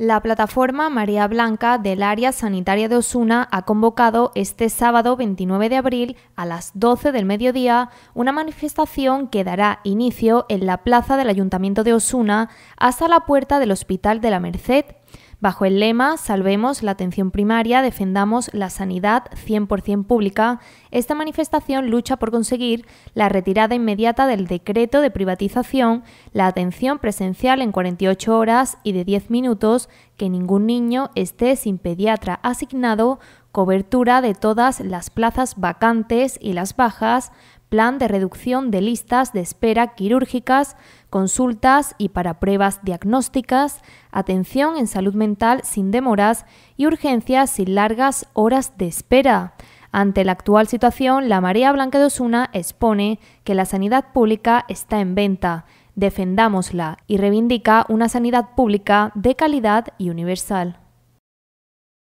La plataforma María Blanca del Área Sanitaria de Osuna ha convocado este sábado 29 de abril a las 12 del mediodía una manifestación que dará inicio en la plaza del Ayuntamiento de Osuna hasta la puerta del Hospital de la Merced bajo el lema Salvemos la atención primaria, defendamos la sanidad 100% pública. Esta manifestación lucha por conseguir la retirada inmediata del decreto de privatización, la atención presencial en 48 horas y de 10 minutos, que ningún niño esté sin pediatra asignado, cobertura de todas las plazas vacantes y las bajas, plan de reducción de listas de espera quirúrgicas, consultas y para pruebas diagnósticas, atención en salud mental sin demoras y urgencias sin largas horas de espera. Ante la actual situación, la María Blanca de Osuna expone que la sanidad pública está en venta, defendámosla y reivindica una sanidad pública de calidad y universal.